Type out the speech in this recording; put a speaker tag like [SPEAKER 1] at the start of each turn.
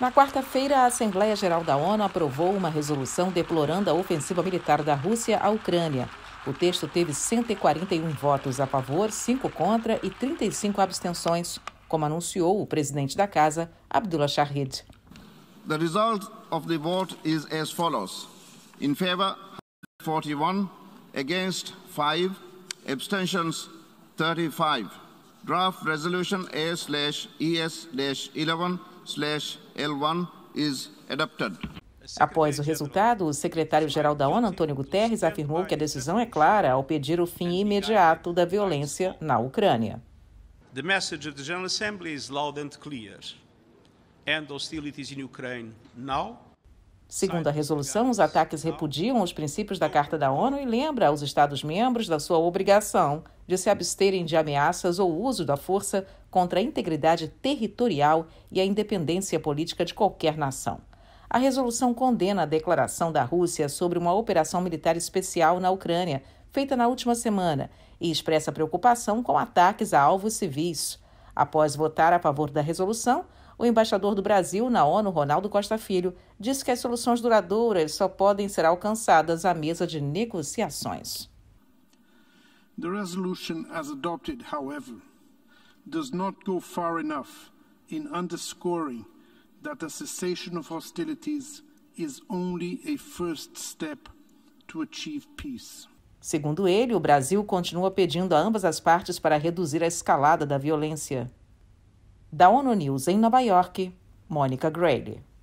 [SPEAKER 1] Na quarta-feira, a Assembleia Geral da ONU aprovou uma resolução deplorando a ofensiva militar da Rússia à Ucrânia. O texto teve 141 votos a favor, 5 contra e 35 abstenções, como anunciou o presidente da casa, Abdullah Shahid.
[SPEAKER 2] The result of the vote is as follows: in favor 41, against 5, abstentions 35. Draft resolution A/ES/11
[SPEAKER 1] Após o resultado, o secretário-geral da ONU, Antônio Guterres, afirmou que a decisão é clara ao pedir o fim imediato da violência na Ucrânia.
[SPEAKER 3] The message of the General Assembly is loud and clear. End hostilities in Ukraine now.
[SPEAKER 1] Segundo a resolução, os ataques repudiam os princípios da Carta da ONU e lembra aos Estados-membros da sua obrigação de se absterem de ameaças ou uso da força contra a integridade territorial e a independência política de qualquer nação. A resolução condena a declaração da Rússia sobre uma operação militar especial na Ucrânia, feita na última semana, e expressa preocupação com ataques a alvos civis. Após votar a favor da resolução, o embaixador do Brasil na ONU, Ronaldo Costa Filho, disse que as soluções duradouras só podem ser alcançadas à mesa de negociações.
[SPEAKER 4] The resolution, as adopted, however, does not go far enough in underscoring that the cessation of hostilities is only a first step
[SPEAKER 1] to achieve peace. Segundo ele, o Brasil continua pedindo a ambas as partes para reduzir a escalada da violência. Da ONU News em Nova York, Mônica Grayle.